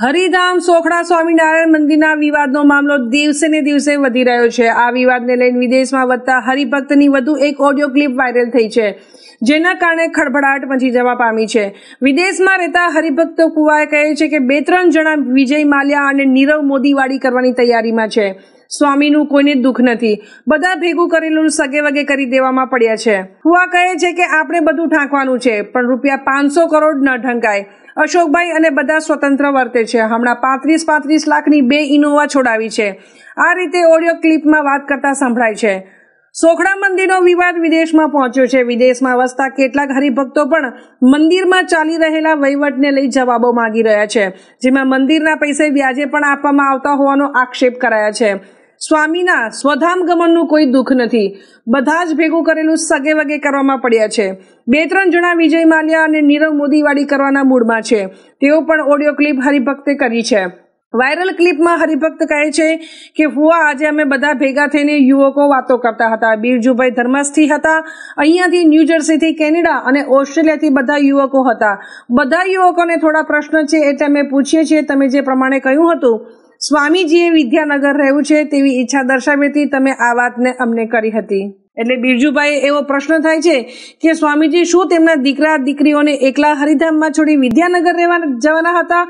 હરિધામ સોખડા સ્વામિનારાયણ મંદિરના વિવાદનો મામલો દિવસે ને દિવસે વધી રહ્યો છે આ વિવાદને લઈને વિદેશમાં વધતા હરિભક્તની વધુ એક ઓડિયો ક્લિપ વાયરલ થઈ છે જેના કારણે ખળભળાટ મચી જવા પામી છે વિદેશમાં રહેતા હરિભક્ત કુવાએ કહે છે કે બે ત્રણ જણા વિજય માલ્યા અને નીરવ મોદીવાળી કરવાની તૈયારીમાં છે સ્વામીનું કોઈને દુઃખ નથી બધા ભેગું કરેલું સગે વગે કરી દેવામાં પડ્યા છે કુવા કહે છે કે આપણે બધું ઠાંકવાનું છે પણ રૂપિયા પાંચસો કરોડ ન ઢંકાય અશોકભાઈ અને બધા સ્વતંત્ર વર્તે છે હમણાં પાંત્રીસ પાંત્રીસ લાખની બે ઇનોવા છોડાવી છે આ રીતે ઓડિયો ક્લિપમાં વાત કરતા સંભળાય છે સોખડા મંદિરનો વિવાદ વિદેશમાં પહોંચ્યો છે વિદેશમાં વસતા કેટલાક હરિભક્તો પણ મંદિરમાં ચાલી રહેલા વહીવટને લઈ જવાબો માગી રહ્યા છે જેમાં મંદિરના પૈસે વ્યાજે પણ આપવામાં આવતા હોવાનો આક્ષેપ કરાયા છે સ્વામીના સ્વધામ ગમનનું કોઈ દુઃખ નથી બધા જ ભેગું કરેલું સગે વગે કરવામાં પડ્યા છે બે ત્રણ જણા વિજય માલ્યા અને નીરવ મોદીવાળી કરવાના મૂડમાં છે તેઓ પણ ઓડિયો ક્લિપ હરિભક્તે કરી છે વાયરલ ક્લિપમાં હરિભક્ત કહે છે કે ફુઆ આજે અમે બધા ભેગા થઈને યુવકો વાતો કરતા હતા બિરજુભાઈ ધર્મસ્થથી હતા અહીંયાથી ન્યૂજર્સીથી કેનેડા અને ઓસ્ટ્રેલિયાથી બધા યુવકો હતા બધા યુવકોને થોડા પ્રશ્ન છે એટલે અમે પૂછીએ છીએ તમે જે પ્રમાણે કહ્યું હતું સ્વામીજીએ વિદ્યાનગર રહેવું છે તેવી ઈચ્છા દર્શાવીથી તમે આ વાતને અમને કરી હતી એટલે બિરજુભાઈ એવો પ્રશ્ન થાય છે કે સ્વામીજી શું તેમના દીકરા દીકરીઓને એકલા હરિધામમાં છોડી વિદ્યાનગર રહેવા જવાના હતા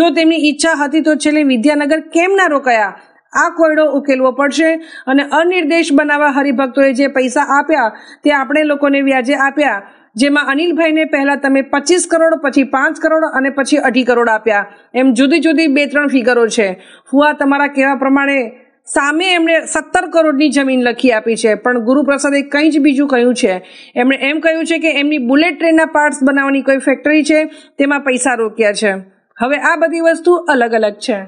જો તેમની ઈચ્છા હતી તો છેલ્લે વિદ્યાનગર કેમ ના રોકાયા આ કોયડો ઉકેલવો પડશે અને અનિર્દેશ બનાવવા હરિભક્તોએ જે પૈસા આપ્યા તે આપણે લોકોને વ્યાજે આપ્યા જેમાં અનિલભાઈને પહેલા તમે પચીસ કરોડ પછી પાંચ કરોડ અને પછી અઢી કરોડ આપ્યા એમ જુદી જુદી બે ત્રણ ફિગરો છે ફુઆ તમારા કહેવા પ્રમાણે સામે એમણે સત્તર કરોડની જમીન લખી આપી છે પણ ગુરુપ્રસાદે કંઈ જ બીજું કહ્યું છે એમણે એમ કહ્યું છે કે એમની બુલેટ ટ્રેનના પાર્ટ્સ બનાવવાની કોઈ ફેક્ટરી છે તેમાં પૈસા રોક્યા છે હવે આ બધી વસ્તુ અલગ અલગ છે